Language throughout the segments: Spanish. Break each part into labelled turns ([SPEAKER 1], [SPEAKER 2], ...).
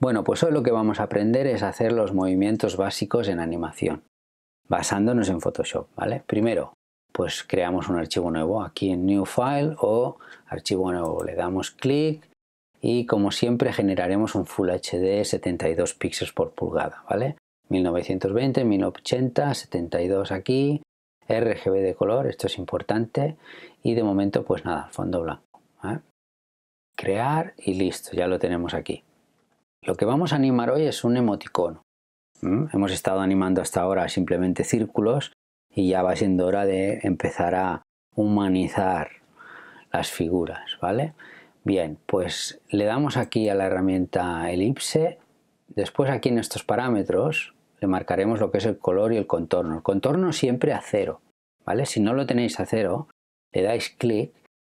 [SPEAKER 1] Bueno, pues hoy lo que vamos a aprender es hacer los movimientos básicos en animación, basándonos en Photoshop, ¿vale? Primero, pues creamos un archivo nuevo aquí en New File o Archivo Nuevo. Le damos clic y como siempre generaremos un Full HD 72 píxeles por pulgada, ¿vale? 1920, 1080, 72 aquí, RGB de color, esto es importante y de momento pues nada, fondo blanco. ¿eh? Crear y listo, ya lo tenemos aquí. Lo que vamos a animar hoy es un emoticono. Hemos estado animando hasta ahora simplemente círculos y ya va siendo hora de empezar a humanizar las figuras, ¿vale? Bien, pues le damos aquí a la herramienta elipse, después aquí en estos parámetros le marcaremos lo que es el color y el contorno. El contorno siempre a cero, ¿vale? Si no lo tenéis a cero, le dais clic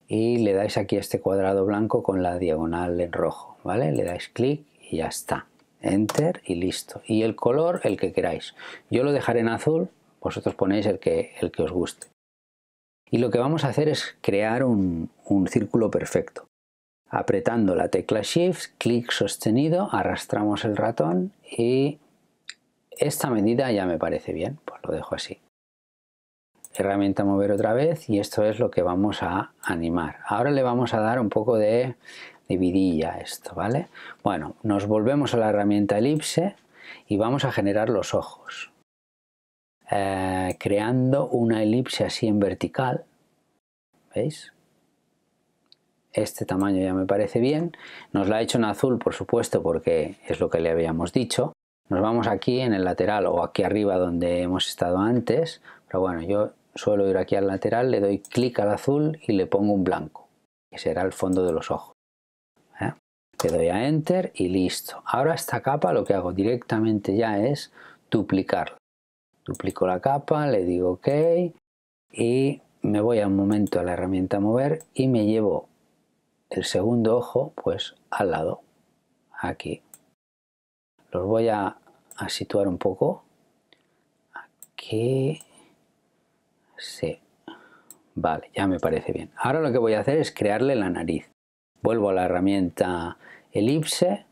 [SPEAKER 1] y le dais aquí este cuadrado blanco con la diagonal en rojo, ¿vale? Le dais clic y ya está. Enter y listo. Y el color, el que queráis. Yo lo dejaré en azul, vosotros ponéis el que, el que os guste. Y lo que vamos a hacer es crear un, un círculo perfecto. Apretando la tecla Shift, clic sostenido, arrastramos el ratón y esta medida ya me parece bien, pues lo dejo así. Herramienta mover otra vez y esto es lo que vamos a animar. Ahora le vamos a dar un poco de dividí esto, ¿vale? Bueno, nos volvemos a la herramienta elipse y vamos a generar los ojos. Eh, creando una elipse así en vertical, ¿veis? Este tamaño ya me parece bien. Nos la ha he hecho en azul, por supuesto, porque es lo que le habíamos dicho. Nos vamos aquí en el lateral o aquí arriba donde hemos estado antes. Pero bueno, yo suelo ir aquí al lateral, le doy clic al azul y le pongo un blanco, que será el fondo de los ojos. Te doy a Enter y listo. Ahora esta capa lo que hago directamente ya es duplicarla. Duplico la capa, le digo OK y me voy a un momento a la herramienta mover y me llevo el segundo ojo pues al lado, aquí. Los voy a, a situar un poco. Aquí. Sí. Vale, ya me parece bien. Ahora lo que voy a hacer es crearle la nariz. Vuelvo a la herramienta elipse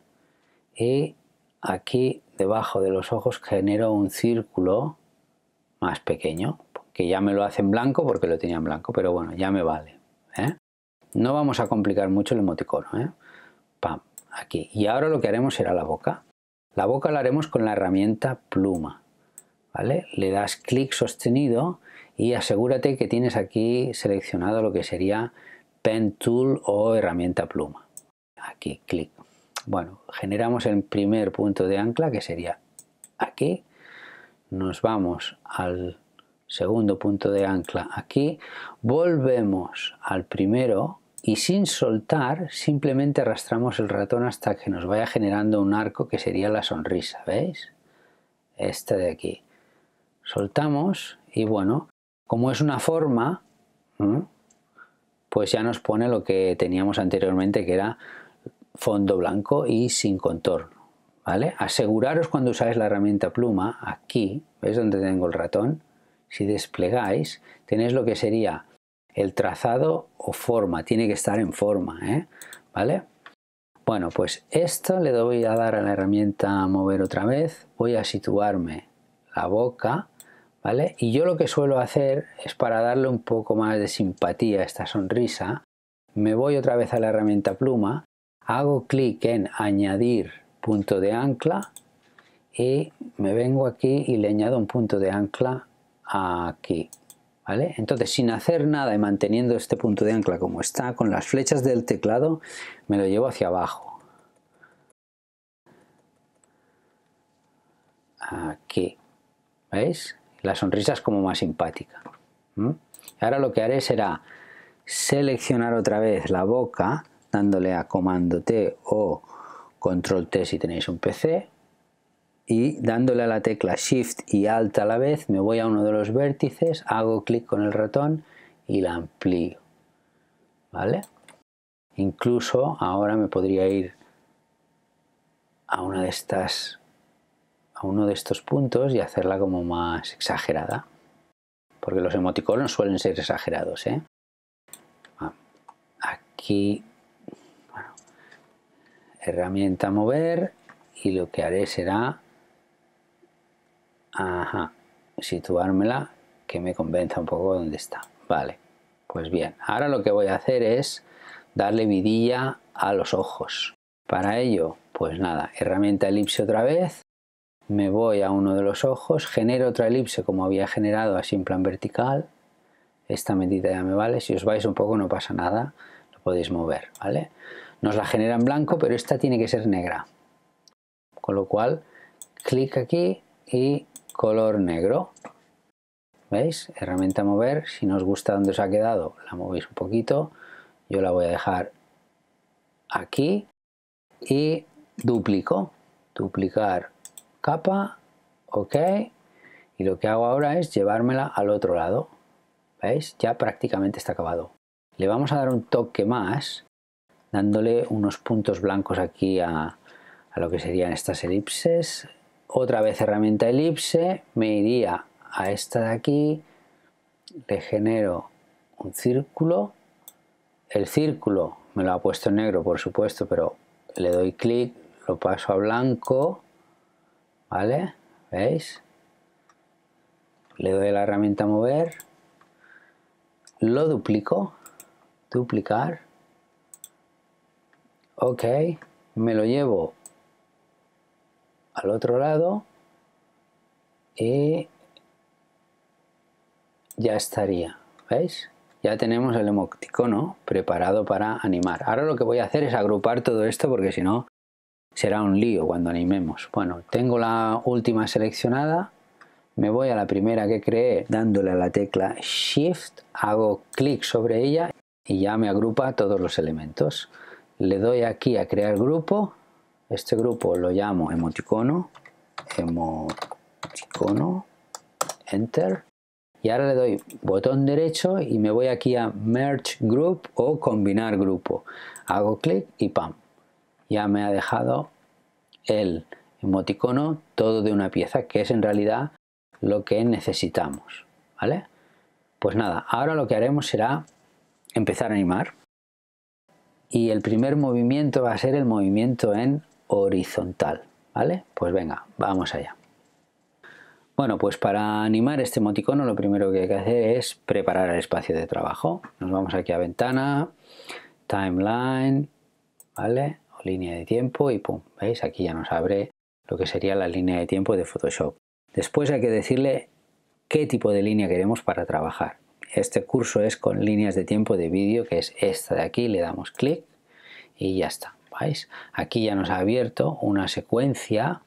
[SPEAKER 1] y aquí debajo de los ojos genero un círculo más pequeño, que ya me lo hace en blanco porque lo tenía en blanco, pero bueno, ya me vale. ¿eh? No vamos a complicar mucho el emoticono. ¿eh? Pam, aquí. Y ahora lo que haremos será la boca. La boca la haremos con la herramienta pluma. ¿vale? Le das clic sostenido y asegúrate que tienes aquí seleccionado lo que sería Pen Tool o herramienta pluma aquí, clic. Bueno, generamos el primer punto de ancla que sería aquí. Nos vamos al segundo punto de ancla aquí. Volvemos al primero y sin soltar simplemente arrastramos el ratón hasta que nos vaya generando un arco que sería la sonrisa, ¿veis? Este de aquí. Soltamos y bueno, como es una forma, pues ya nos pone lo que teníamos anteriormente que era fondo blanco y sin contorno. ¿Vale? Aseguraros cuando usáis la herramienta pluma, aquí, ¿veis donde tengo el ratón? Si desplegáis, tenéis lo que sería el trazado o forma, tiene que estar en forma, ¿eh? ¿vale? Bueno, pues esto le doy a dar a la herramienta mover otra vez, voy a situarme la boca, ¿vale? Y yo lo que suelo hacer es para darle un poco más de simpatía a esta sonrisa, me voy otra vez a la herramienta pluma hago clic en añadir punto de ancla y me vengo aquí y le añado un punto de ancla aquí. ¿Vale? Entonces, sin hacer nada y manteniendo este punto de ancla como está, con las flechas del teclado, me lo llevo hacia abajo. Aquí. ¿Veis? La sonrisa es como más simpática. Ahora lo que haré será seleccionar otra vez la boca dándole a comando T o control T si tenéis un PC y dándole a la tecla Shift y Alt a la vez me voy a uno de los vértices, hago clic con el ratón y la amplío. ¿Vale? Incluso ahora me podría ir a una de estas a uno de estos puntos y hacerla como más exagerada. Porque los emoticonos suelen ser exagerados, ¿eh? Ah, aquí herramienta mover y lo que haré será situármela que me convenza un poco dónde está. Vale, pues bien, ahora lo que voy a hacer es darle vidilla a los ojos. Para ello, pues nada, herramienta elipse otra vez, me voy a uno de los ojos, genero otra elipse como había generado así en plan vertical, esta medida ya me vale, si os vais un poco no pasa nada, lo podéis mover, ¿vale? vale nos la genera en blanco, pero esta tiene que ser negra. Con lo cual, clic aquí y color negro. ¿Veis? Herramienta mover. Si no gusta dónde os ha quedado, la movéis un poquito. Yo la voy a dejar aquí y duplico. Duplicar capa. Ok. Y lo que hago ahora es llevármela al otro lado. ¿Veis? Ya prácticamente está acabado. Le vamos a dar un toque más dándole unos puntos blancos aquí a, lo que serían estas elipses. Otra vez herramienta elipse, me iría a esta de aquí, le genero un círculo, el círculo me lo ha puesto en negro por supuesto, pero le doy clic, lo paso a blanco, ¿vale? ¿Veis? Le doy la herramienta mover, lo duplico, duplicar, ok, me lo llevo al otro lado y ya estaría, ¿veis? Ya tenemos el emoticono preparado para animar. Ahora lo que voy a hacer es agrupar todo esto porque si no será un lío cuando animemos. Bueno, tengo la última seleccionada, me voy a la primera que creé dándole a la tecla Shift, hago clic sobre ella y ya me agrupa todos los elementos le doy aquí a crear grupo este grupo lo llamo emoticono emoticono enter y ahora le doy botón derecho y me voy aquí a merge group o combinar grupo hago clic y pam ya me ha dejado el emoticono todo de una pieza que es en realidad lo que necesitamos vale pues nada ahora lo que haremos será empezar a animar y el primer movimiento va a ser el movimiento en horizontal, ¿vale? Pues venga, vamos allá. Bueno, pues para animar este emoticono lo primero que hay que hacer es preparar el espacio de trabajo. Nos vamos aquí a ventana, timeline, ¿vale? O línea de tiempo y pum, ¿veis? Aquí ya nos abre lo que sería la línea de tiempo de Photoshop. Después hay que decirle qué tipo de línea queremos para trabajar. Este curso es con líneas de tiempo de vídeo, que es esta de aquí, le damos clic y ya está. ¿Veis? Aquí ya nos ha abierto una secuencia,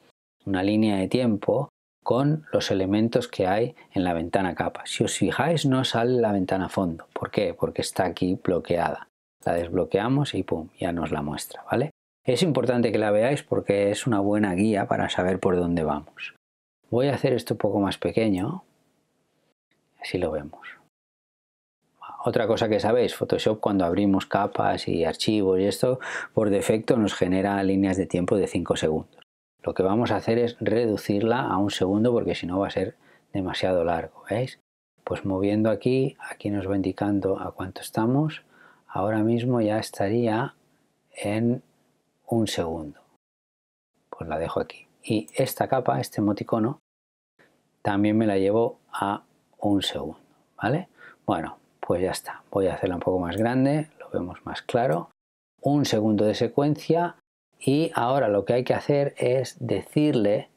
[SPEAKER 1] una línea de tiempo con los elementos que hay en la ventana capa. Si os fijáis no sale la ventana fondo. ¿Por qué? Porque está aquí bloqueada. La desbloqueamos y pum, ya nos la muestra, ¿vale? Es importante que la veáis porque es una buena guía para saber por dónde vamos. Voy a hacer esto un poco más pequeño, así lo vemos otra cosa que sabéis, Photoshop cuando abrimos capas y archivos y esto, por defecto nos genera líneas de tiempo de 5 segundos. Lo que vamos a hacer es reducirla a un segundo porque si no va a ser demasiado largo, ¿veis? Pues moviendo aquí, aquí nos va indicando a cuánto estamos. Ahora mismo ya estaría en un segundo. Pues la dejo aquí. Y esta capa, este emoticono, también me la llevo a un segundo, ¿vale? Bueno, pues ya está. Voy a hacerla un poco más grande, lo vemos más claro. Un segundo de secuencia y ahora lo que hay que hacer es decirle,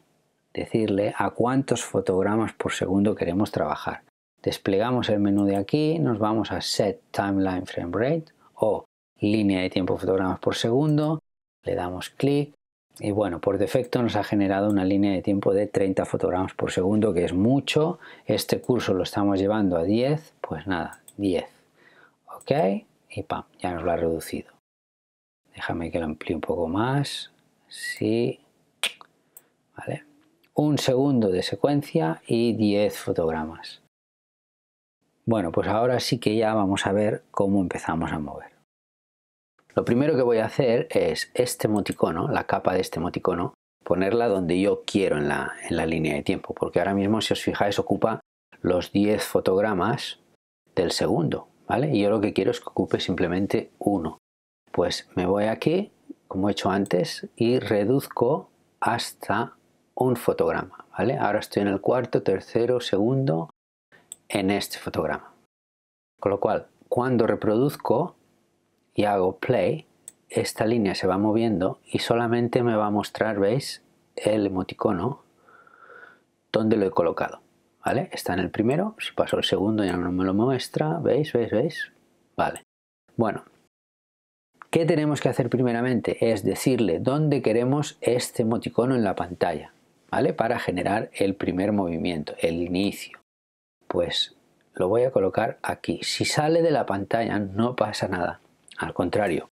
[SPEAKER 1] decirle a cuántos fotogramas por segundo queremos trabajar. Desplegamos el menú de aquí, nos vamos a Set Timeline Frame Rate o línea de tiempo fotogramas por segundo, le damos clic y bueno, por defecto nos ha generado una línea de tiempo de 30 fotogramas por segundo, que es mucho. Este curso lo estamos llevando a 10, pues nada, 10. Ok, y pam, ya nos lo ha reducido. Déjame que lo amplíe un poco más. Sí. Vale. Un segundo de secuencia y 10 fotogramas. Bueno, pues ahora sí que ya vamos a ver cómo empezamos a mover. Lo primero que voy a hacer es este moticono, la capa de este moticono, ponerla donde yo quiero en la, en la línea de tiempo, porque ahora mismo si os fijáis ocupa los 10 fotogramas del segundo, ¿vale? Y yo lo que quiero es que ocupe simplemente uno. Pues me voy aquí, como he hecho antes, y reduzco hasta un fotograma, ¿vale? Ahora estoy en el cuarto, tercero, segundo, en este fotograma. Con lo cual, cuando reproduzco y hago play, esta línea se va moviendo y solamente me va a mostrar, ¿veis? El emoticono donde lo he colocado. ¿vale? Está en el primero, si paso el segundo ya no me lo muestra, ¿veis? ¿Veis? ¿Veis? Vale. Bueno, ¿qué tenemos que hacer primeramente? Es decirle dónde queremos este emoticono en la pantalla, ¿vale? Para generar el primer movimiento, el inicio. Pues lo voy a colocar aquí. Si sale de la pantalla no pasa nada, al contrario,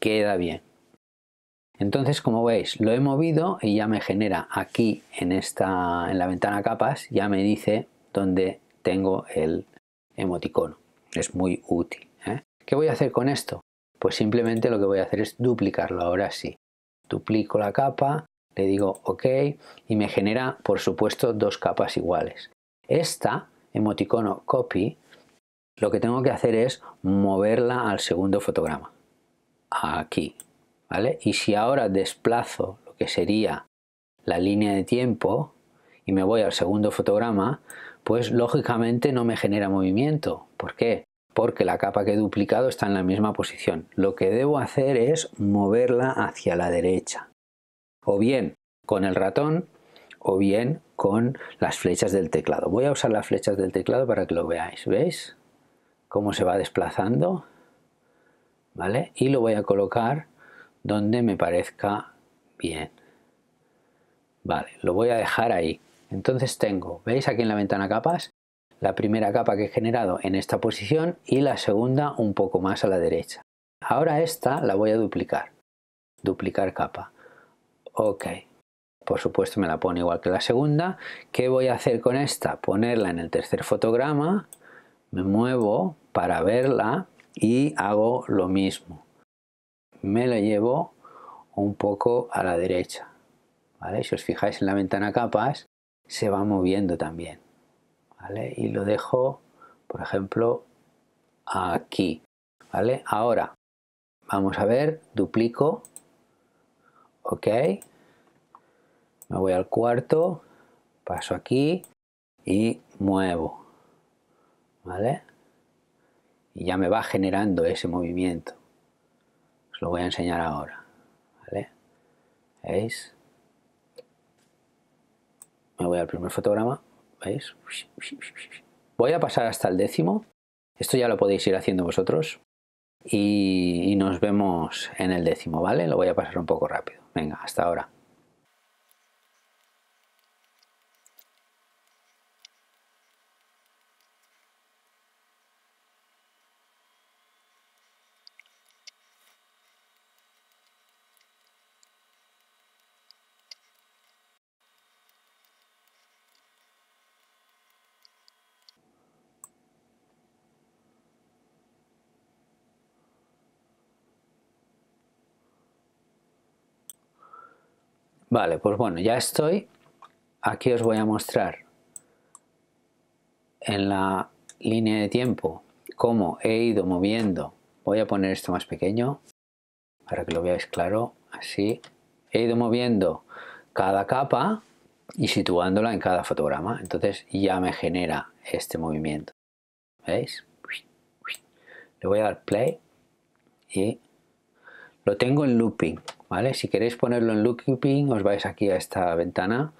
[SPEAKER 1] queda bien. Entonces, como veis, lo he movido y ya me genera aquí en, esta, en la ventana capas, ya me dice dónde tengo el emoticono. Es muy útil. ¿eh? ¿Qué voy a hacer con esto? Pues simplemente lo que voy a hacer es duplicarlo ahora sí. Duplico la capa, le digo OK y me genera, por supuesto, dos capas iguales. Esta emoticono copy, lo que tengo que hacer es moverla al segundo fotograma. Aquí, y si ahora desplazo lo que sería la línea de tiempo y me voy al segundo fotograma, pues lógicamente no me genera movimiento. ¿Por qué? Porque la capa que he duplicado está en la misma posición. Lo que debo hacer es moverla hacia la derecha. O bien con el ratón o bien con las flechas del teclado. Voy a usar las flechas del teclado para que lo veáis. ¿Veis? Cómo se va desplazando. ¿Vale? Y lo voy a colocar donde me parezca bien. Vale, lo voy a dejar ahí. Entonces tengo, veis aquí en la ventana capas, la primera capa que he generado en esta posición y la segunda un poco más a la derecha. Ahora esta la voy a duplicar. Duplicar capa. Ok. Por supuesto me la pone igual que la segunda. ¿Qué voy a hacer con esta? Ponerla en el tercer fotograma. Me muevo para verla y hago lo mismo me lo llevo un poco a la derecha. ¿vale? Si os fijáis en la ventana capas, se va moviendo también. Y lo dejo, por ejemplo, aquí. ¿vale? Ahora, vamos a ver, duplico. Ok. Me voy al cuarto, paso aquí y muevo. Y ya me va generando ese movimiento lo voy a enseñar ahora. ¿Vale? ¿Veis? Me voy al primer fotograma. ¿Veis? Voy a pasar hasta el décimo. Esto ya lo podéis ir haciendo vosotros. y nos vemos en el décimo, ¿vale? Lo voy a pasar un poco rápido. Venga, hasta ahora. Vale, pues bueno, ya estoy. Aquí os voy a mostrar en la línea de tiempo cómo he ido moviendo. Voy a poner esto más pequeño para que lo veáis claro. Así. He ido moviendo cada capa y situándola en cada fotograma. Entonces ya me genera este movimiento. ¿Veis? Le voy a dar play y lo tengo en looping. Si queréis ponerlo en looping, os vais aquí a esta ventana,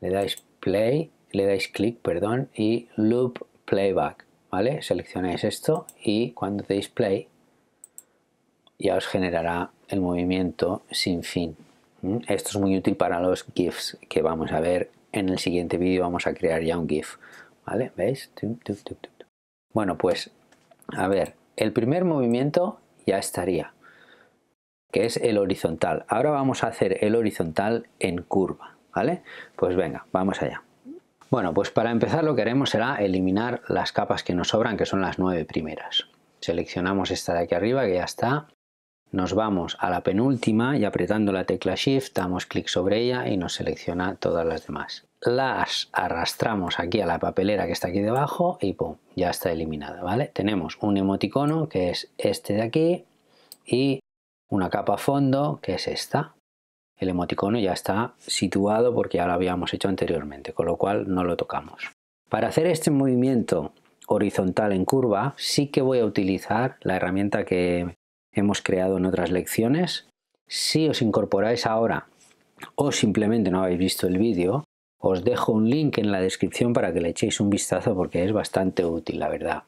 [SPEAKER 1] le dais play, le dais clic, perdón, y loop playback, ¿vale? Seleccionáis esto y cuando deis play ya os generará el movimiento sin fin. ¿Mm? Esto es muy útil para los GIFs que vamos a ver en el siguiente vídeo. Vamos a crear ya un GIF, ¿vale? ¿Veis? Bueno, pues, a ver, el primer movimiento ya estaría que es el horizontal. Ahora vamos a hacer el horizontal en curva, ¿vale? Pues venga, vamos allá. Bueno, pues para empezar lo que haremos será eliminar las capas que nos sobran, que son las nueve primeras. Seleccionamos esta de aquí arriba, que ya está. Nos vamos a la penúltima y apretando la tecla Shift damos clic sobre ella y nos selecciona todas las demás. Las arrastramos aquí a la papelera que está aquí debajo y ¡pum! ya está eliminada, ¿vale? Tenemos un emoticono que es este de aquí y una capa fondo, que es esta. El emoticono ya está situado porque ya lo habíamos hecho anteriormente, con lo cual no lo tocamos. Para hacer este movimiento horizontal en curva, sí que voy a utilizar la herramienta que hemos creado en otras lecciones. Si os incorporáis ahora o simplemente no habéis visto el vídeo, os dejo un link en la descripción para que le echéis un vistazo porque es bastante útil, la verdad.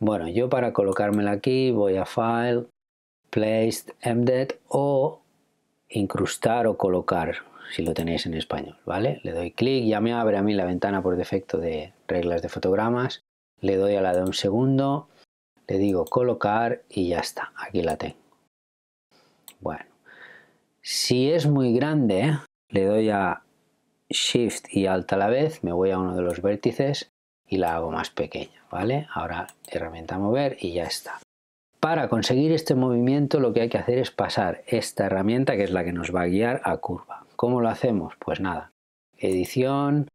[SPEAKER 1] Bueno, yo para colocármela aquí voy a File, placed embedded o incrustar o colocar si lo tenéis en español, ¿vale? Le doy clic, ya me abre a mí la ventana por defecto de reglas de fotogramas, le doy a la de un segundo, le digo colocar y ya está, aquí la tengo. Bueno, si es muy grande, le doy a Shift y Alt a la vez, me voy a uno de los vértices y la hago más pequeña, ¿vale? Ahora herramienta mover y ya está. Para conseguir este movimiento lo que hay que hacer es pasar esta herramienta que es la que nos va a guiar a curva. ¿Cómo lo hacemos? Pues nada, edición,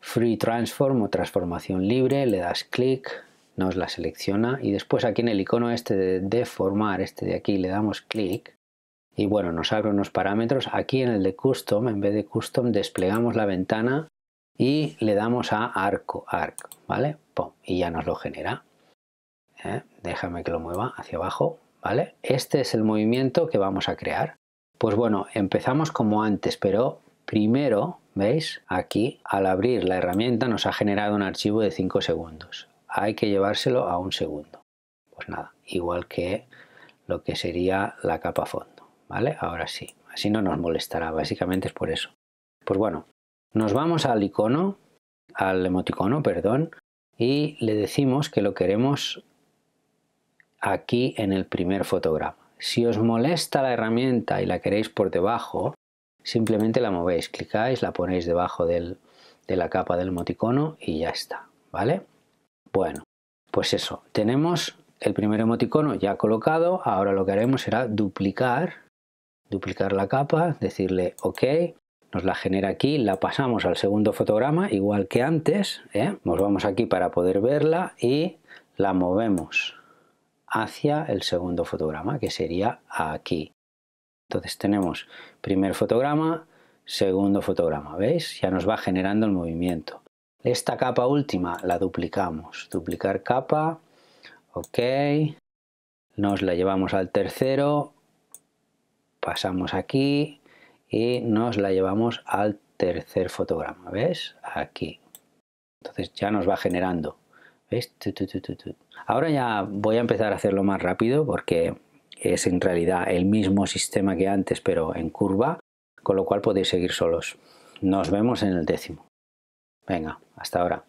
[SPEAKER 1] free transform o transformación libre, le das clic, nos la selecciona y después aquí en el icono este de deformar, este de aquí, le damos clic y bueno, nos abre unos parámetros. Aquí en el de custom, en vez de custom, desplegamos la ventana y le damos a arco, arc, ¿vale? ¡Pum! Y ya nos lo genera. ¿eh? déjame que lo mueva hacia abajo, ¿vale? Este es el movimiento que vamos a crear. Pues bueno, empezamos como antes, pero primero, ¿veis? Aquí, al abrir la herramienta nos ha generado un archivo de 5 segundos. Hay que llevárselo a un segundo. Pues nada, igual que lo que sería la capa fondo, ¿vale? Ahora sí, así no nos molestará, básicamente es por eso. Pues bueno, nos vamos al icono, al emoticono, perdón, y le decimos que lo queremos aquí en el primer fotograma. Si os molesta la herramienta y la queréis por debajo, simplemente la movéis, clicáis, la ponéis debajo de la capa del emoticono y ya está, ¿vale? Bueno, pues eso, tenemos el primer emoticono ya colocado, ahora lo que haremos será duplicar, duplicar la capa, decirle OK, nos la genera aquí, la pasamos al segundo fotograma, igual que antes, ¿eh? nos vamos aquí para poder verla y la movemos, hacia el segundo fotograma, que sería aquí. Entonces tenemos primer fotograma, segundo fotograma, ¿veis? Ya nos va generando el movimiento. Esta capa última la duplicamos, duplicar capa, ok, nos la llevamos al tercero, pasamos aquí y nos la llevamos al tercer fotograma, ¿ves? Aquí. Entonces ya nos va generando Ahora ya voy a empezar a hacerlo más rápido porque es en realidad el mismo sistema que antes pero en curva, con lo cual podéis seguir solos. Nos vemos en el décimo. Venga, hasta ahora.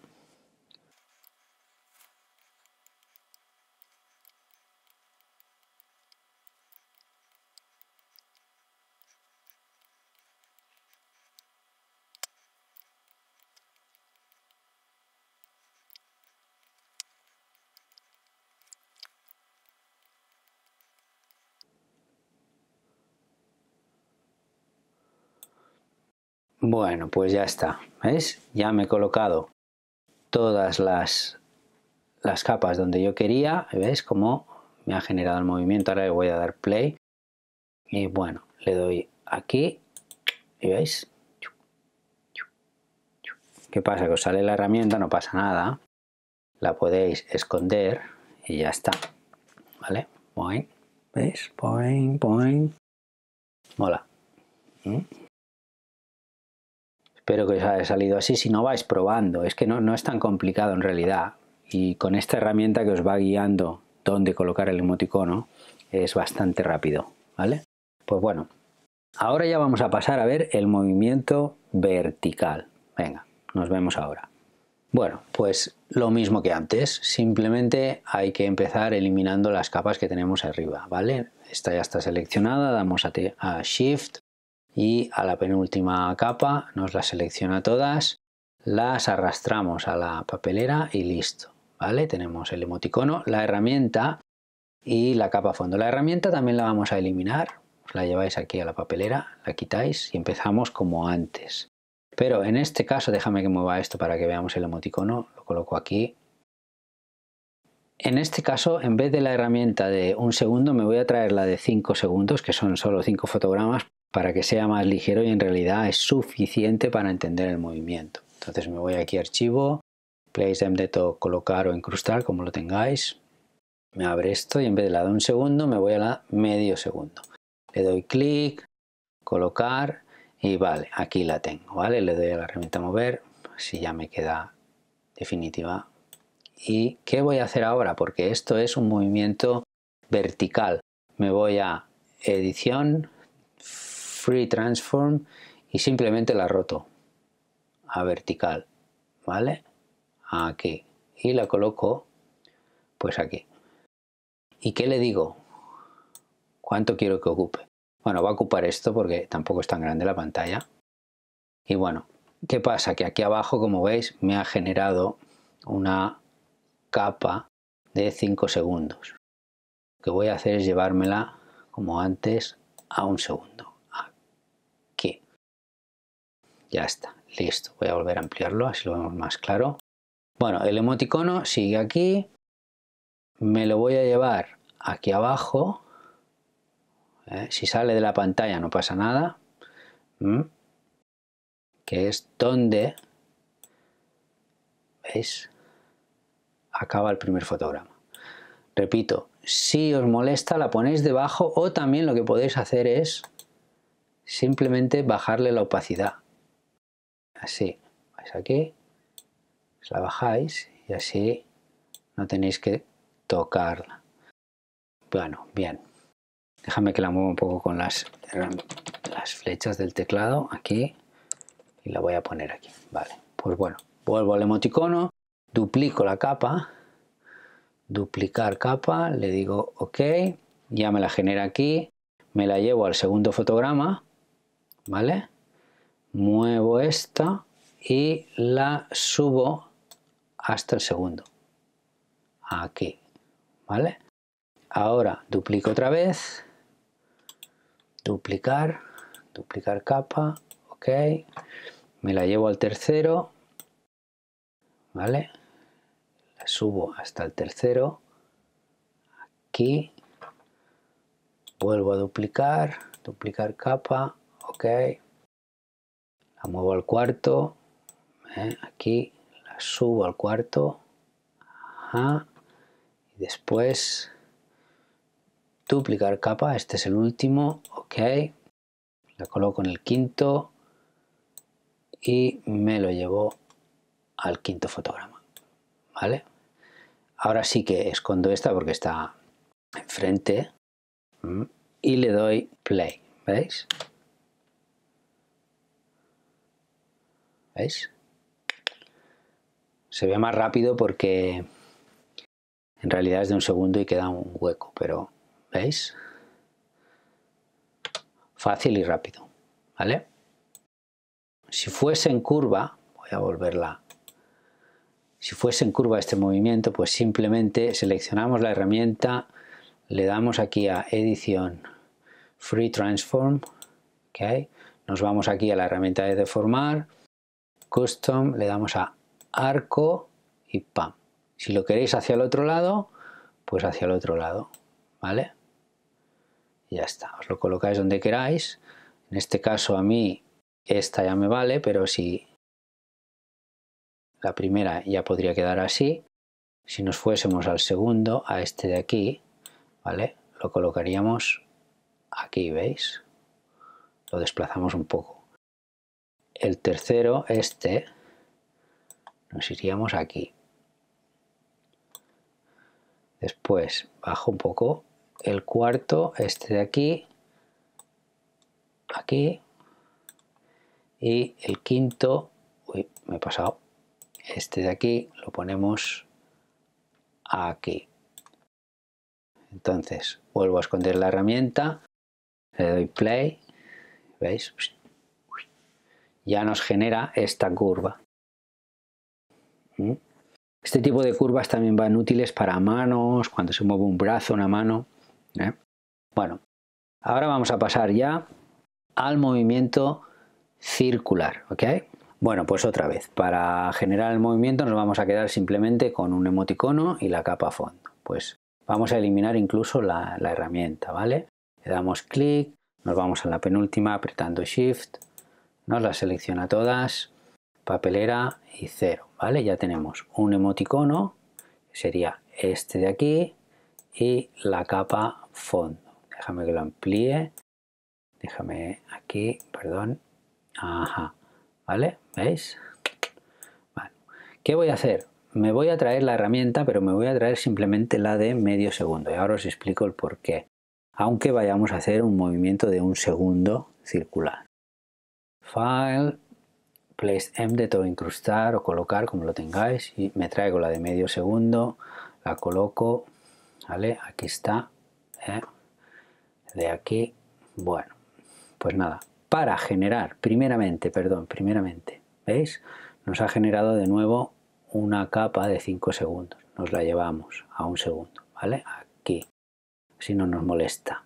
[SPEAKER 1] Bueno, pues ya está. ¿Ves? Ya me he colocado todas las, las capas donde yo quería. ¿Ves cómo me ha generado el movimiento? Ahora le voy a dar play. Y bueno, le doy aquí. ¿Y veis? ¿Qué pasa? Que os sale la herramienta, no pasa nada. La podéis esconder y ya está. ¿Vale? Point. ¿Veis? Point, point. Mola. ¿Mm? Espero que os haya salido así. Si no, vais probando. Es que no, no es tan complicado en realidad. Y con esta herramienta que os va guiando dónde colocar el emoticono, es bastante rápido. ¿Vale? Pues bueno, ahora ya vamos a pasar a ver el movimiento vertical. Venga, nos vemos ahora. Bueno, pues lo mismo que antes, simplemente hay que empezar eliminando las capas que tenemos arriba, ¿vale? Esta ya está seleccionada, damos a, a Shift, y a la penúltima capa nos la selecciona todas, las arrastramos a la papelera y listo. ¿Vale? Tenemos el emoticono, la herramienta y la capa fondo. La herramienta también la vamos a eliminar, la lleváis aquí a la papelera, la quitáis y empezamos como antes. Pero en este caso, déjame que mueva esto para que veamos el emoticono, lo coloco aquí. En este caso, en vez de la herramienta de un segundo, me voy a traer la de 5 segundos, que son solo cinco fotogramas, para que sea más ligero y en realidad es suficiente para entender el movimiento. Entonces me voy aquí a archivo, place MDT colocar o incrustar, como lo tengáis. Me abre esto y en vez de la de un segundo me voy a la medio segundo. Le doy clic, colocar y vale, aquí la tengo, ¿vale? Le doy a la herramienta mover, así ya me queda definitiva. ¿Y qué voy a hacer ahora? Porque esto es un movimiento vertical. Me voy a edición, free transform y simplemente la roto a vertical, ¿vale? Aquí. Y la coloco pues aquí. ¿Y qué le digo? ¿Cuánto quiero que ocupe? Bueno, va a ocupar esto porque tampoco es tan grande la pantalla. Y bueno, ¿qué pasa? Que aquí abajo, como veis, me ha generado una capa de 5 segundos. Lo que voy a hacer es llevármela, como antes, a un segundo. Ya está, listo. Voy a volver a ampliarlo, así lo vemos más claro. Bueno, el emoticono sigue aquí. Me lo voy a llevar aquí abajo. ¿eh? Si sale de la pantalla no pasa nada. Que es donde, ¿veis? Acaba el primer fotograma. Repito, si os molesta la ponéis debajo o también lo que podéis hacer es simplemente bajarle la opacidad así. Vais aquí, la bajáis y así no tenéis que tocarla. Bueno, bien. Déjame que la mueva un poco con las, las flechas del teclado aquí y la voy a poner aquí. Vale, pues bueno, vuelvo al emoticono, duplico la capa, duplicar capa, le digo OK, ya me la genera aquí, me la llevo al segundo fotograma, ¿vale? muevo esta y la subo hasta el segundo. Aquí, ¿vale? Ahora duplico otra vez, duplicar, duplicar capa, ok, me la llevo al tercero, ¿vale? La subo hasta el tercero, aquí, vuelvo a duplicar, duplicar capa, ok, la muevo al cuarto, ¿eh? aquí la subo al cuarto, y después duplicar capa, este es el último, ok, la coloco en el quinto y me lo llevo al quinto fotograma, ¿vale? Ahora sí que escondo esta porque está enfrente y le doy play, ¿veis? ¿Veis? Se ve más rápido porque en realidad es de un segundo y queda un hueco, pero ¿veis? Fácil y rápido, ¿vale? Si fuese en curva, voy a volverla. Si fuese en curva este movimiento, pues simplemente seleccionamos la herramienta, le damos aquí a edición Free Transform, ¿ok? Nos vamos aquí a la herramienta de deformar, Custom, le damos a arco y pam. Si lo queréis hacia el otro lado, pues hacia el otro lado, ¿vale? ya está, os lo colocáis donde queráis. En este caso a mí esta ya me vale, pero si la primera ya podría quedar así. Si nos fuésemos al segundo, a este de aquí, ¿vale? Lo colocaríamos aquí, ¿veis? Lo desplazamos un poco el tercero, este, nos iríamos aquí. Después bajo un poco el cuarto, este de aquí, aquí. Y el quinto, uy, me he pasado, este de aquí lo ponemos aquí. Entonces vuelvo a esconder la herramienta, le doy play, ¿veis? ya nos genera esta curva. ¿Mm? Este tipo de curvas también van útiles para manos, cuando se mueve un brazo, una mano. ¿eh? Bueno, ahora vamos a pasar ya al movimiento circular, ¿ok? Bueno, pues otra vez, para generar el movimiento nos vamos a quedar simplemente con un emoticono y la capa fondo. Pues vamos a eliminar incluso la, la herramienta, ¿vale? Le damos clic, nos vamos a la penúltima apretando Shift, nos las selecciona todas, papelera y cero, ¿vale? Ya tenemos un emoticono, sería este de aquí, y la capa fondo. Déjame que lo amplíe, déjame aquí, perdón, ajá, ¿vale? ¿Veis? Vale. veis qué voy a hacer? Me voy a traer la herramienta, pero me voy a traer simplemente la de medio segundo, y ahora os explico el por qué aunque vayamos a hacer un movimiento de un segundo circular. File, Place M de todo incrustar o colocar, como lo tengáis. Y me traigo la de medio segundo, la coloco, ¿vale? Aquí está, ¿eh? de aquí. Bueno, pues nada, para generar, primeramente, perdón, primeramente, ¿veis? Nos ha generado de nuevo una capa de 5 segundos. Nos la llevamos a un segundo, ¿vale? Aquí, si no nos molesta.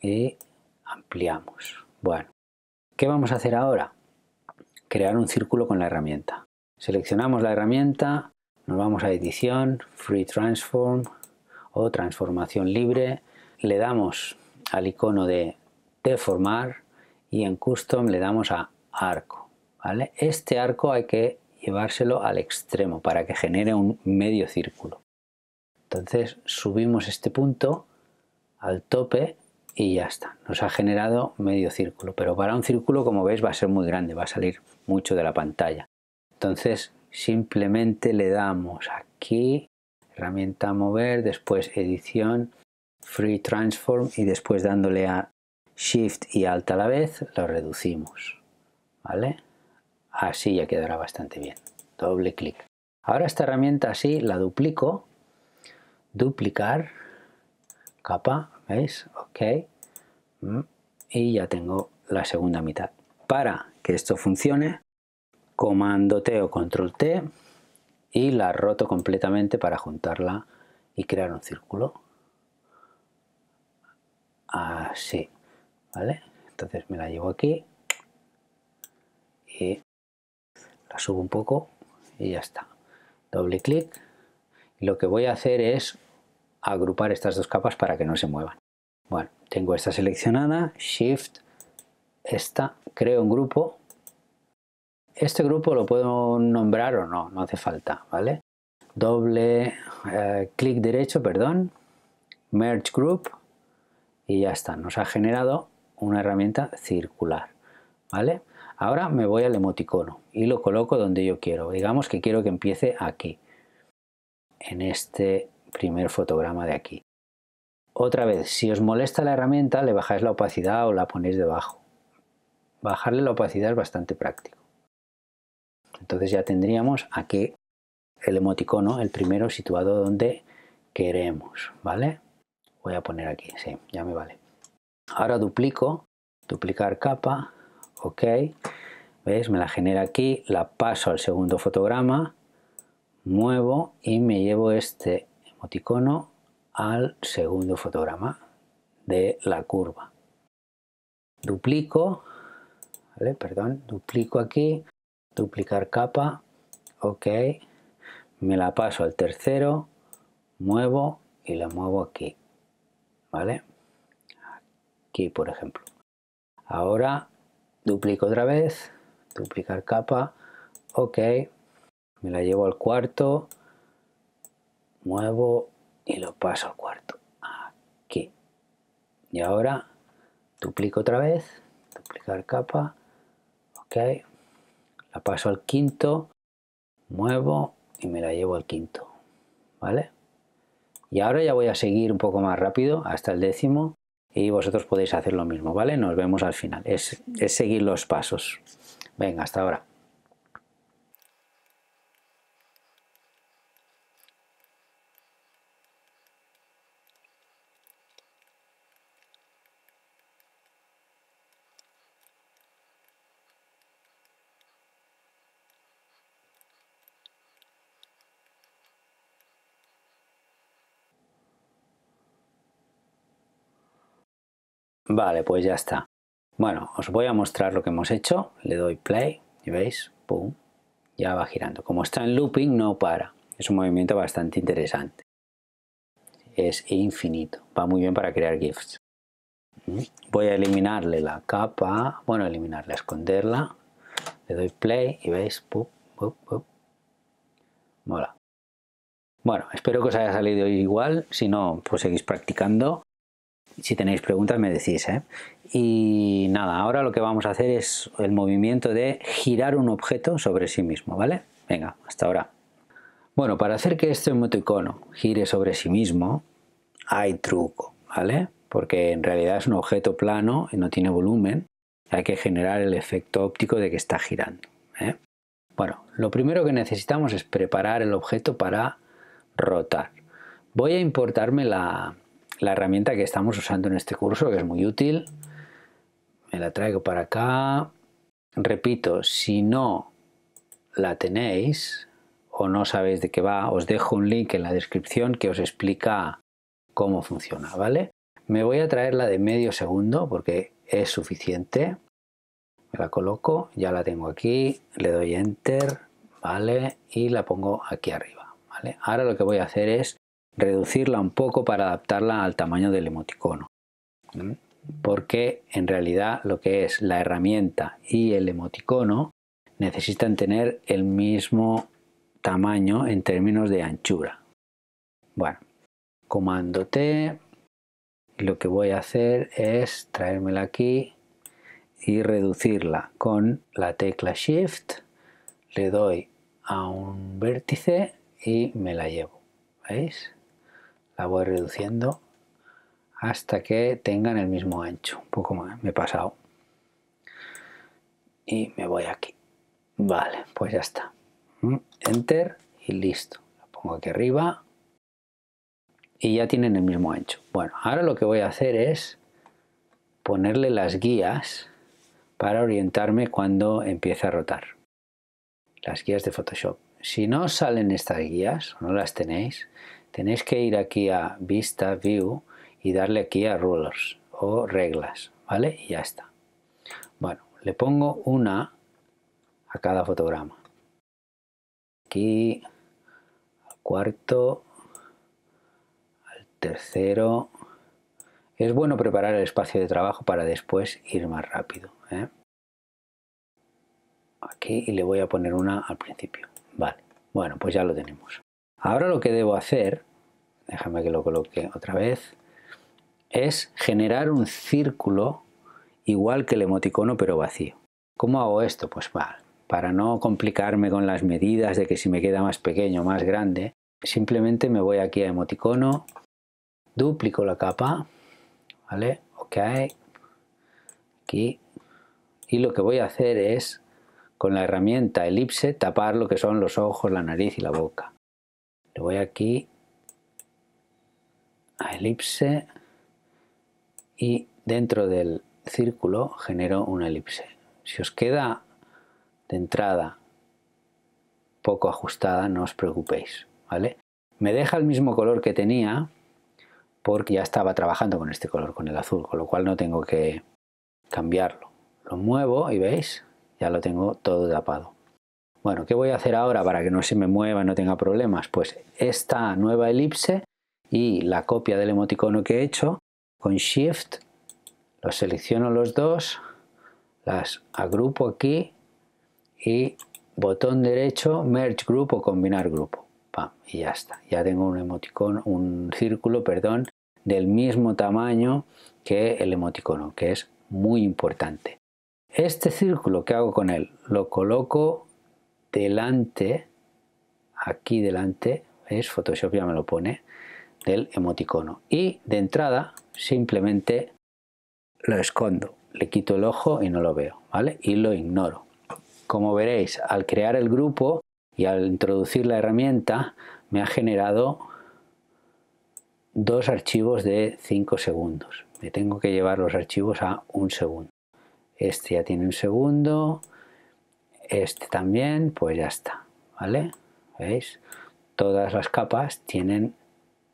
[SPEAKER 1] Y ampliamos. Bueno, ¿Qué vamos a hacer ahora? Crear un círculo con la herramienta. Seleccionamos la herramienta, nos vamos a edición, Free Transform o transformación libre, le damos al icono de deformar y en custom le damos a arco. ¿vale? Este arco hay que llevárselo al extremo para que genere un medio círculo. Entonces subimos este punto al tope y ya está, nos ha generado medio círculo, pero para un círculo como veis va a ser muy grande, va a salir mucho de la pantalla. Entonces simplemente le damos aquí, herramienta mover, después edición, free transform y después dándole a shift y alt a la vez lo reducimos, ¿vale? Así ya quedará bastante bien, doble clic. Ahora esta herramienta así la duplico, duplicar, capa, ¿veis? Ok. Mm. Y ya tengo la segunda mitad. Para que esto funcione, comando T o control T y la roto completamente para juntarla y crear un círculo. Así, ¿vale? Entonces me la llevo aquí y la subo un poco y ya está. Doble clic. Lo que voy a hacer es agrupar estas dos capas para que no se muevan. Bueno, tengo esta seleccionada, Shift, esta, creo un grupo. Este grupo lo puedo nombrar o no, no hace falta, ¿vale? Doble, eh, clic derecho, perdón, Merge Group y ya está, nos ha generado una herramienta circular, ¿vale? Ahora me voy al emoticono y lo coloco donde yo quiero. Digamos que quiero que empiece aquí, en este primer fotograma de aquí. Otra vez, si os molesta la herramienta, le bajáis la opacidad o la ponéis debajo. Bajarle la opacidad es bastante práctico. Entonces ya tendríamos aquí el emoticono, el primero situado donde queremos, ¿vale? Voy a poner aquí, sí, ya me vale. Ahora duplico, duplicar capa, ok. ¿Veis? Me la genera aquí, la paso al segundo fotograma, muevo y me llevo este emoticono al segundo fotograma de la curva. Duplico, Perdón, duplico aquí, duplicar capa, ok, me la paso al tercero, muevo y la muevo aquí, ¿vale? Aquí, por ejemplo. Ahora duplico otra vez, duplicar capa, ok, me la llevo al cuarto, muevo y lo paso al cuarto. Aquí. Y ahora duplico otra vez, duplicar capa, ok, la paso al quinto, muevo y me la llevo al quinto, ¿vale? Y ahora ya voy a seguir un poco más rápido hasta el décimo y vosotros podéis hacer lo mismo, ¿vale? Nos vemos al final, es, es seguir los pasos. Venga, hasta ahora. Vale, pues ya está. Bueno, os voy a mostrar lo que hemos hecho. Le doy play y veis, pum, ya va girando. Como está en looping, no para. Es un movimiento bastante interesante. Es infinito. Va muy bien para crear GIFs. Voy a eliminarle la capa, bueno, eliminarla, esconderla. Le doy play y veis, pum, pum, pum. Mola. Bueno, espero que os haya salido igual. Si no, pues seguís practicando si tenéis preguntas me decís. ¿eh? Y nada, ahora lo que vamos a hacer es el movimiento de girar un objeto sobre sí mismo, ¿vale? Venga, hasta ahora. Bueno, para hacer que este emoticono gire sobre sí mismo, hay truco, ¿vale? Porque en realidad es un objeto plano y no tiene volumen. Hay que generar el efecto óptico de que está girando. ¿eh? Bueno, lo primero que necesitamos es preparar el objeto para rotar. Voy a importarme la, la herramienta que estamos usando en este curso, que es muy útil. Me la traigo para acá. Repito, si no la tenéis o no sabéis de qué va, os dejo un link en la descripción que os explica cómo funciona, ¿vale? Me voy a traer la de medio segundo porque es suficiente. Me la coloco, ya la tengo aquí, le doy enter, ¿vale? Y la pongo aquí arriba, ¿vale? Ahora lo que voy a hacer es reducirla un poco para adaptarla al tamaño del emoticono. Porque en realidad lo que es la herramienta y el emoticono necesitan tener el mismo tamaño en términos de anchura. Bueno, comando T, lo que voy a hacer es traérmela aquí y reducirla con la tecla Shift, le doy a un vértice y me la llevo. ¿Veis? la voy reduciendo hasta que tengan el mismo ancho, un poco más, me he pasado. Y me voy aquí. Vale, pues ya está. Mm, enter y listo. pongo aquí arriba y ya tienen el mismo ancho. Bueno, ahora lo que voy a hacer es ponerle las guías para orientarme cuando empiece a rotar. Las guías de Photoshop. Si no salen estas guías, o no las tenéis, tenéis que ir aquí a Vista, View y darle aquí a Rulers o reglas, ¿vale? Y ya está. Bueno, le pongo una a cada fotograma. Aquí, al cuarto, al tercero. Es bueno preparar el espacio de trabajo para después ir más rápido. ¿eh? Aquí y le voy a poner una al principio. Vale, bueno, pues ya lo tenemos. Ahora lo que debo hacer, déjame que lo coloque otra vez, es generar un círculo igual que el emoticono pero vacío. ¿Cómo hago esto? Pues va, para no complicarme con las medidas de que si me queda más pequeño o más grande, simplemente me voy aquí a emoticono, duplico la capa, ¿vale? Ok, aquí. Y lo que voy a hacer es, con la herramienta elipse, tapar lo que son los ojos, la nariz y la boca le voy aquí a elipse y dentro del círculo genero una elipse. Si os queda de entrada poco ajustada, no os preocupéis, ¿vale? Me deja el mismo color que tenía porque ya estaba trabajando con este color, con el azul, con lo cual no tengo que cambiarlo. Lo muevo y veis, ya lo tengo todo tapado. Bueno, ¿qué voy a hacer ahora para que no se me mueva, no tenga problemas? Pues esta nueva elipse y la copia del emoticono que he hecho, con Shift, los selecciono los dos, las agrupo aquí y botón derecho, Merge Group o Combinar Grupo. Pam, y ya está. Ya tengo un emoticono, un círculo, perdón, del mismo tamaño que el emoticono, que es muy importante. Este círculo, ¿qué hago con él? Lo coloco delante, aquí delante, es Photoshop ya me lo pone, del emoticono. Y de entrada simplemente lo escondo, le quito el ojo y no lo veo, ¿vale? Y lo ignoro. Como veréis, al crear el grupo y al introducir la herramienta, me ha generado dos archivos de 5 segundos. Me tengo que llevar los archivos a un segundo. Este ya tiene un segundo, este también, pues ya está, ¿vale? ¿Veis? Todas las capas tienen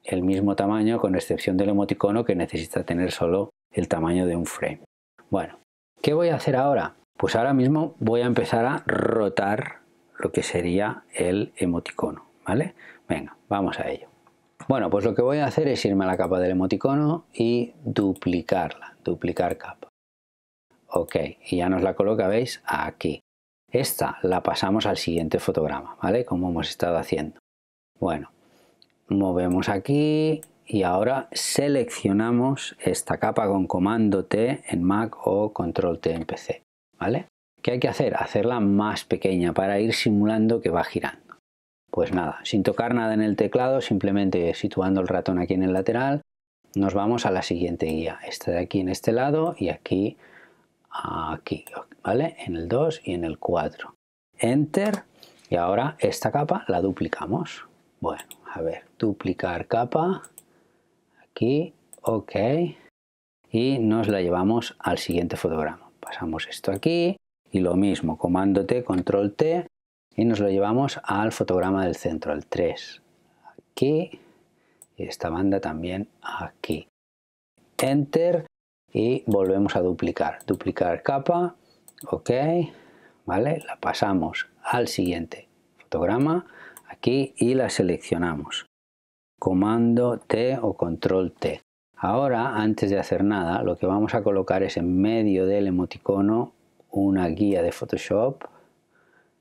[SPEAKER 1] el mismo tamaño con excepción del emoticono que necesita tener solo el tamaño de un frame. Bueno, ¿qué voy a hacer ahora? Pues ahora mismo voy a empezar a rotar lo que sería el emoticono, ¿vale? Venga, vamos a ello. Bueno, pues lo que voy a hacer es irme a la capa del emoticono y duplicarla, duplicar capa. Ok, y ya nos la coloca, ¿veis? Aquí. Esta la pasamos al siguiente fotograma, ¿vale? Como hemos estado haciendo. Bueno, movemos aquí y ahora seleccionamos esta capa con comando T en Mac o control T en PC, ¿vale? ¿Qué hay que hacer? Hacerla más pequeña para ir simulando que va girando. Pues nada, sin tocar nada en el teclado, simplemente situando el ratón aquí en el lateral, nos vamos a la siguiente guía. Esta de aquí en este lado y aquí aquí, ¿vale? En el 2 y en el 4. Enter. Y ahora esta capa la duplicamos. Bueno, a ver, duplicar capa. Aquí, ok. Y nos la llevamos al siguiente fotograma. Pasamos esto aquí y lo mismo, comando T, control T y nos lo llevamos al fotograma del centro, al 3. Aquí y esta banda también aquí. Enter y volvemos a duplicar. Duplicar capa, ok, ¿vale? La pasamos al siguiente fotograma aquí y la seleccionamos. Comando T o control T. Ahora, antes de hacer nada, lo que vamos a colocar es en medio del emoticono una guía de Photoshop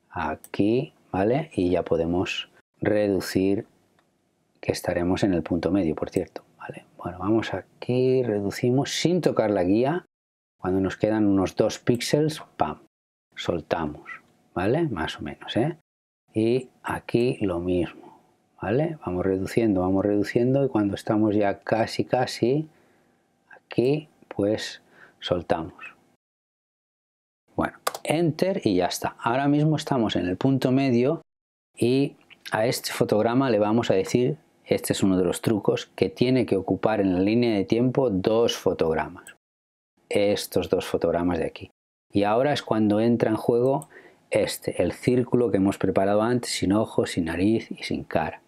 [SPEAKER 1] aquí, ¿vale? Y ya podemos reducir que estaremos en el punto medio, por cierto. Bueno, vamos aquí, reducimos sin tocar la guía. Cuando nos quedan unos dos píxeles, ¡pam! Soltamos, ¿vale? Más o menos, ¿eh? Y aquí lo mismo, ¿vale? Vamos reduciendo, vamos reduciendo y cuando estamos ya casi, casi aquí, pues soltamos. Bueno, Enter y ya está. Ahora mismo estamos en el punto medio y a este fotograma le vamos a decir este es uno de los trucos que tiene que ocupar en la línea de tiempo dos fotogramas. Estos dos fotogramas de aquí. Y ahora es cuando entra en juego este, el círculo que hemos preparado antes, sin ojos, sin nariz y sin cara.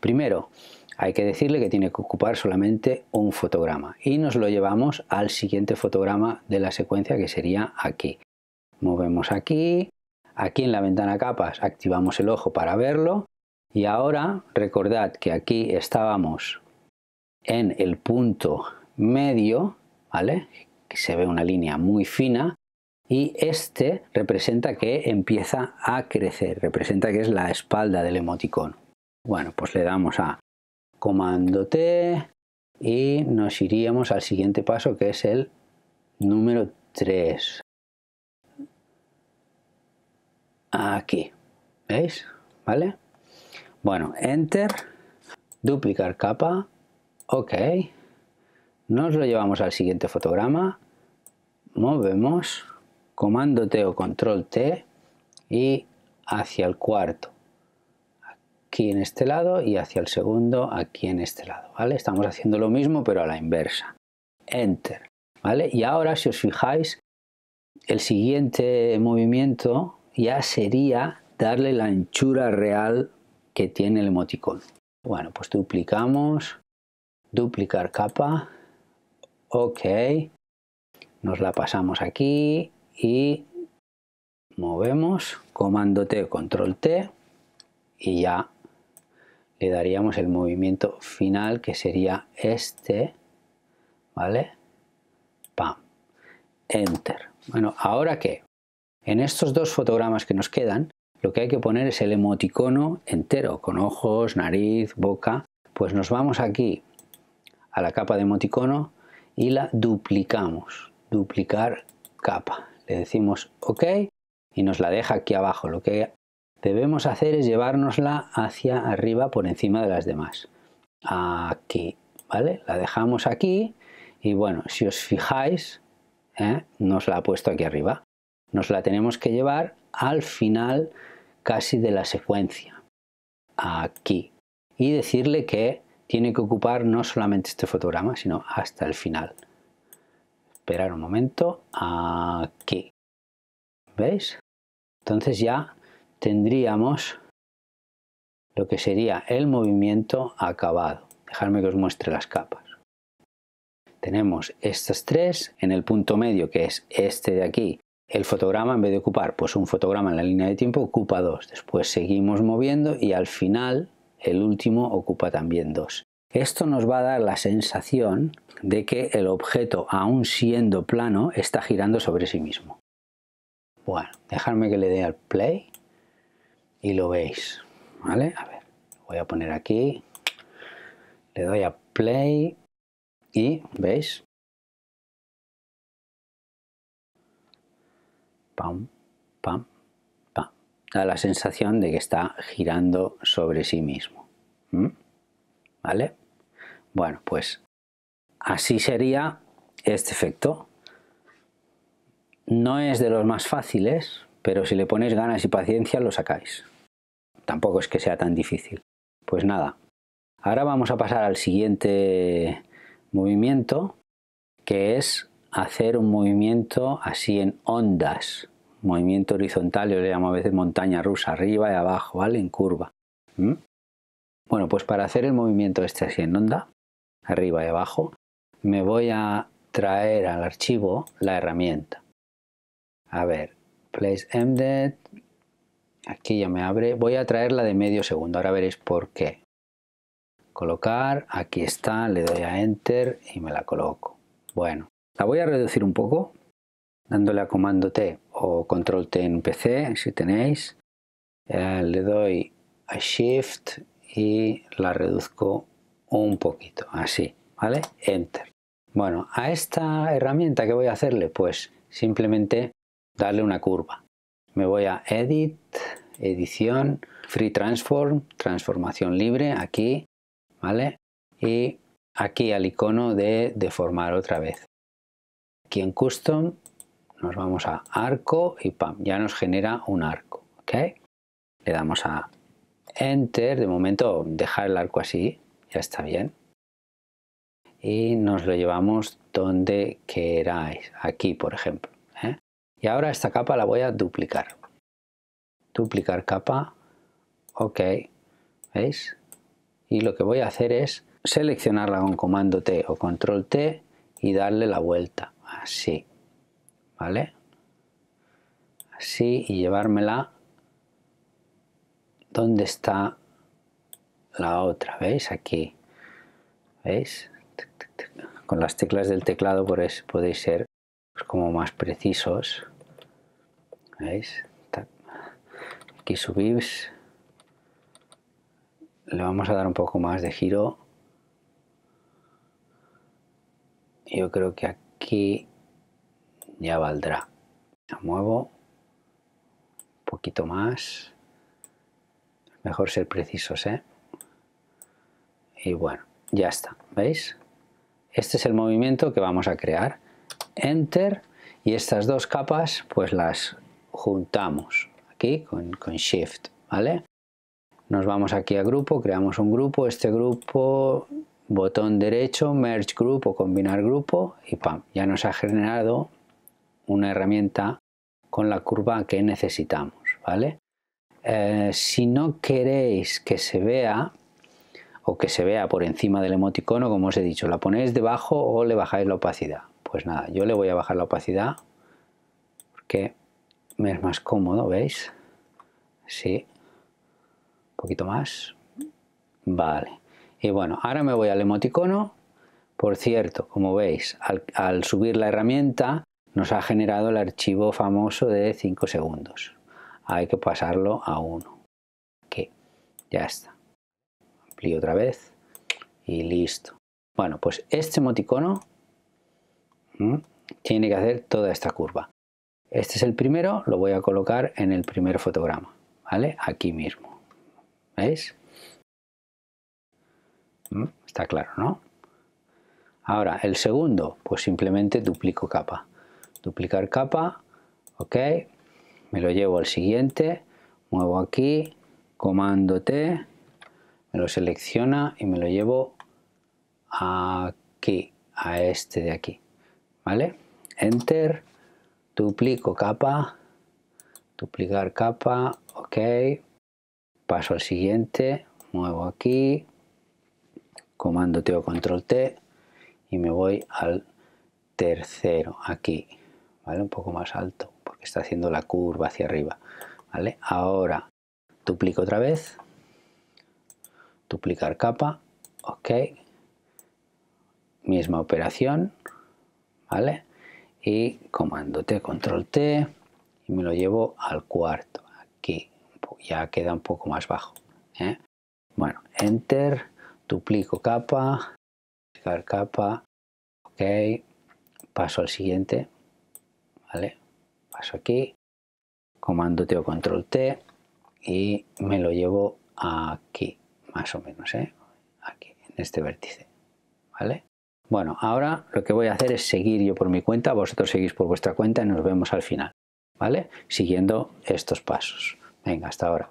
[SPEAKER 1] Primero, hay que decirle que tiene que ocupar solamente un fotograma y nos lo llevamos al siguiente fotograma de la secuencia que sería aquí. Movemos aquí, aquí en la ventana capas activamos el ojo para verlo y ahora recordad que aquí estábamos en el punto medio, ¿vale? Que se ve una línea muy fina y este representa que empieza a crecer, representa que es la espalda del emoticón. Bueno, pues le damos a comando T y nos iríamos al siguiente paso que es el número 3. Aquí, ¿veis? ¿Vale? Bueno, enter, duplicar capa, ok. Nos lo llevamos al siguiente fotograma, movemos, comando T o control T y hacia el cuarto. Aquí en este lado y hacia el segundo aquí en este lado, ¿vale? Estamos haciendo lo mismo pero a la inversa. Enter, ¿vale? Y ahora si os fijáis, el siguiente movimiento ya sería darle la anchura real que tiene el emoticón. Bueno, pues duplicamos, duplicar capa, ok, nos la pasamos aquí y movemos, comando T, control T y ya le daríamos el movimiento final que sería este, ¿vale? Pam, enter. Bueno, ¿ahora que En estos dos fotogramas que nos quedan lo que hay que poner es el emoticono entero, con ojos, nariz, boca. Pues nos vamos aquí a la capa de emoticono y la duplicamos. Duplicar capa. Le decimos OK y nos la deja aquí abajo. Lo que debemos hacer es llevárnosla hacia arriba por encima de las demás. Aquí, ¿vale? La dejamos aquí y bueno, si os fijáis, ¿eh? nos la ha puesto aquí arriba. Nos la tenemos que llevar al final casi de la secuencia aquí y decirle que tiene que ocupar no solamente este fotograma, sino hasta el final. Esperar un momento, aquí. ¿Veis? Entonces ya tendríamos lo que sería el movimiento acabado. Dejadme que os muestre las capas. Tenemos estas tres en el punto medio, que es este de aquí, el fotograma en vez de ocupar pues un fotograma en la línea de tiempo ocupa dos después seguimos moviendo y al final el último ocupa también dos esto nos va a dar la sensación de que el objeto aún siendo plano está girando sobre sí mismo bueno dejarme que le dé al play y lo veis vale voy a poner aquí le doy a play y veis pam, pam, pam. Da la sensación de que está girando sobre sí mismo. ¿Mm? ¿Vale? Bueno, pues así sería este efecto. No es de los más fáciles, pero si le ponéis ganas y paciencia lo sacáis. Tampoco es que sea tan difícil. Pues nada, ahora vamos a pasar al siguiente movimiento, que es hacer un movimiento así en ondas, movimiento horizontal, yo le llamo a veces montaña rusa, arriba y abajo, ¿vale? En curva. Bueno, pues para hacer el movimiento este así en onda, arriba y abajo, me voy a traer al archivo la herramienta. A ver, place embed. aquí ya me abre, voy a traerla de medio segundo, ahora veréis por qué. Colocar, aquí está, le doy a enter y me la coloco. Bueno, la voy a reducir un poco dándole a comando T o control T en PC si tenéis. Eh, le doy a Shift y la reduzco un poquito, así, ¿vale? Enter. Bueno, a esta herramienta que voy a hacerle, pues simplemente darle una curva. Me voy a Edit, Edición, Free Transform, Transformación Libre, aquí, ¿vale? Y aquí al icono de deformar otra vez. Aquí en Custom nos vamos a arco y pam, ya nos genera un arco. Le damos a Enter, de momento dejar el arco así, ya está bien. Y nos lo llevamos donde queráis, aquí por ejemplo. ¿eh? Y ahora esta capa la voy a duplicar. Duplicar capa, ok, ¿veis? Y lo que voy a hacer es seleccionarla con comando T o control T y darle la vuelta así, ¿vale? Así y llevármela donde está la otra, ¿veis? Aquí, ¿veis? Con las teclas del teclado por eso podéis ser pues, como más precisos, ¿veis? Aquí subís, le vamos a dar un poco más de giro, yo creo que aquí aquí ya valdrá. La muevo un poquito más. Mejor ser precisos, ¿eh? Y bueno, ya está, ¿veis? Este es el movimiento que vamos a crear. Enter y estas dos capas pues las juntamos aquí con, con Shift, ¿vale? Nos vamos aquí a grupo, creamos un grupo, este grupo botón derecho, Merge Group o Combinar Grupo y ¡pam! Ya nos ha generado una herramienta con la curva que necesitamos, ¿vale? Eh, si no queréis que se vea o que se vea por encima del emoticono, como os he dicho, la ponéis debajo o le bajáis la opacidad. Pues nada, yo le voy a bajar la opacidad porque me es más cómodo, ¿veis? Sí, un poquito más. Vale. Y bueno, ahora me voy al emoticono. Por cierto, como veis, al, subir la herramienta nos ha generado el archivo famoso de 5 segundos. Hay que pasarlo a uno Aquí, ya está. Amplío otra vez y listo. Bueno, pues este emoticono tiene que hacer toda esta curva. Este es el primero, lo voy a colocar en el primer fotograma, ¿vale? Aquí mismo. ¿Veis? ¿Mm? Está claro, ¿no? Ahora, el segundo, pues simplemente duplico capa. Duplicar capa, ok, me lo llevo al siguiente, muevo aquí, comando T, me lo selecciona y me lo llevo aquí, a este de aquí, ¿vale? Enter, duplico capa, duplicar capa, ok, paso al siguiente, muevo aquí, comando T o control T y me voy al tercero aquí, ¿vale? Un poco más alto porque está haciendo la curva hacia arriba, ¿vale? Ahora duplico otra vez, duplicar capa, ok, misma operación, ¿vale? Y comando T, control T y me lo llevo al cuarto, aquí, ya queda un poco más bajo, ¿eh? Bueno, enter duplico capa, duplicar capa, ok, paso al siguiente, ¿vale? Paso aquí, comando T o control T y me lo llevo aquí, más o menos, ¿eh? Aquí, en este vértice, ¿vale? Bueno, ahora lo que voy a hacer es seguir yo por mi cuenta, vosotros seguís por vuestra cuenta y nos vemos al final, ¿vale? Siguiendo estos pasos. Venga, hasta ahora.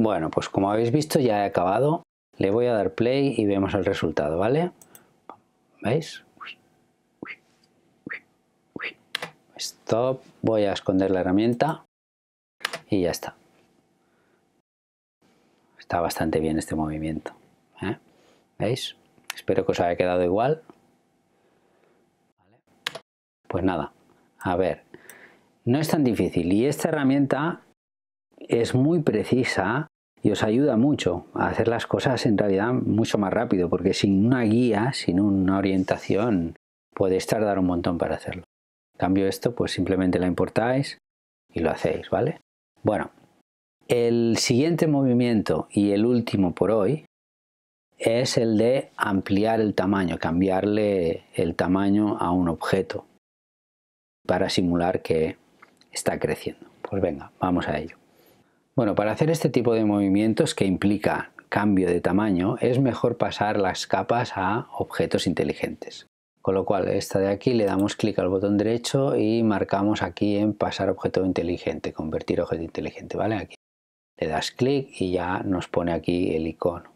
[SPEAKER 1] Bueno, pues como habéis visto ya he acabado. Le voy a dar play y vemos el resultado, ¿vale? ¿Veis? Stop. Voy a esconder la herramienta y ya está. Está bastante bien este movimiento. ¿eh? ¿Veis? Espero que os haya quedado igual. Pues nada, a ver, no es tan difícil y esta herramienta es muy precisa os ayuda mucho a hacer las cosas en realidad mucho más rápido, porque sin una guía, sin una orientación, podéis tardar un montón para hacerlo. cambio esto, pues simplemente la importáis y lo hacéis, ¿vale? Bueno, el siguiente movimiento y el último por hoy es el de ampliar el tamaño, cambiarle el tamaño a un objeto para simular que está creciendo. Pues venga, vamos a ello. Bueno, para hacer este tipo de movimientos que implica cambio de tamaño, es mejor pasar las capas a objetos inteligentes. Con lo cual, esta de aquí le damos clic al botón derecho y marcamos aquí en pasar objeto inteligente, convertir objeto inteligente, ¿vale? Aquí le das clic y ya nos pone aquí el icono.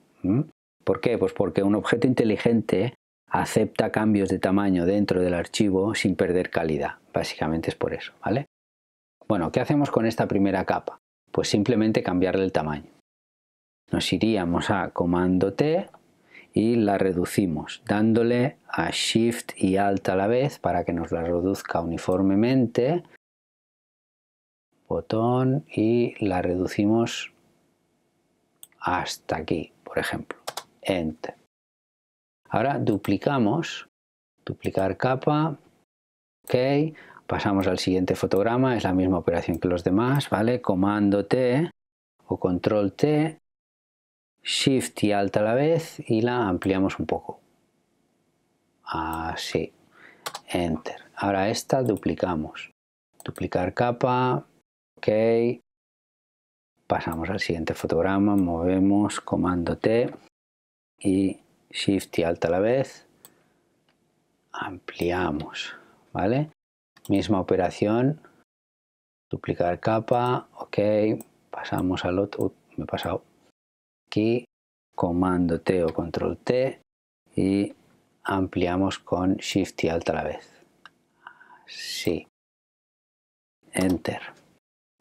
[SPEAKER 1] ¿Por qué? Pues porque un objeto inteligente acepta cambios de tamaño dentro del archivo sin perder calidad. Básicamente es por eso, ¿vale? Bueno, ¿qué hacemos con esta primera capa? Pues simplemente cambiarle el tamaño. Nos iríamos a comando T y la reducimos, dándole a Shift y Alt a la vez para que nos la reduzca uniformemente. Botón y la reducimos hasta aquí, por ejemplo. Enter. Ahora duplicamos, duplicar capa, ok, Pasamos al siguiente fotograma, es la misma operación que los demás, ¿vale? Comando T o control T, shift y alta a la vez y la ampliamos un poco. Así, enter. Ahora esta duplicamos. Duplicar capa, ok. Pasamos al siguiente fotograma, movemos comando T y shift y alta a la vez. Ampliamos, ¿vale? Misma operación, duplicar capa, ok, pasamos al otro, me he pasado aquí, comando T o control T y ampliamos con shift y alt a la vez. Sí. Enter.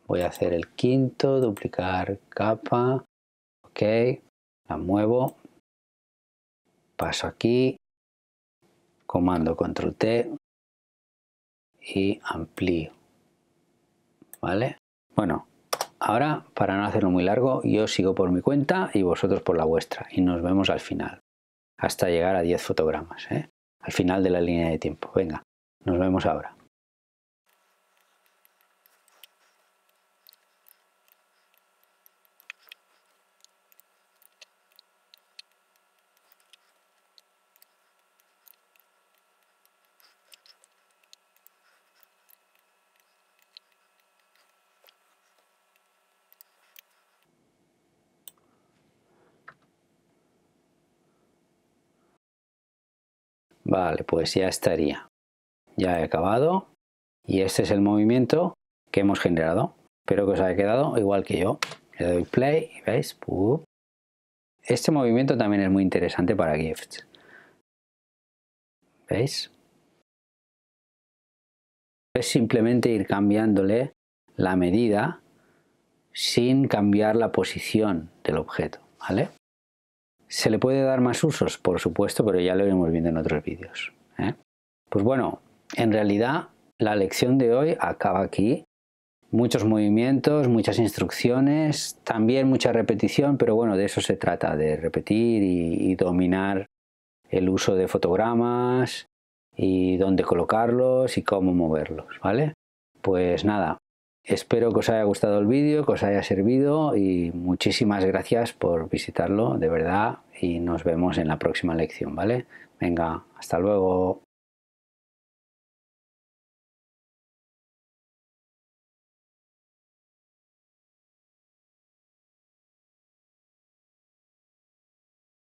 [SPEAKER 1] Voy a hacer el quinto, duplicar capa, ok, la muevo, paso aquí, comando control T, y amplío. ¿Vale? Bueno, ahora para no hacerlo muy largo, yo sigo por mi cuenta y vosotros por la vuestra y nos vemos al final, hasta llegar a 10 fotogramas, ¿eh? al final de la línea de tiempo. Venga, nos vemos ahora. Vale, pues ya estaría. Ya he acabado. Y este es el movimiento que hemos generado. Espero que os haya quedado igual que yo. Le doy play y veis. Este movimiento también es muy interesante para GIFs. ¿Veis? Es simplemente ir cambiándole la medida sin cambiar la posición del objeto. ¿Vale? ¿Se le puede dar más usos? Por supuesto, pero ya lo iremos viendo en otros vídeos. ¿eh? Pues bueno, en realidad la lección de hoy acaba aquí. Muchos movimientos, muchas instrucciones, también mucha repetición, pero bueno, de eso se trata, de repetir y, y dominar el uso de fotogramas y dónde colocarlos y cómo moverlos, ¿vale? Pues nada, Espero que os haya gustado el vídeo, que os haya servido y muchísimas gracias por visitarlo, de verdad, y nos vemos en la próxima lección, ¿vale? Venga, hasta luego.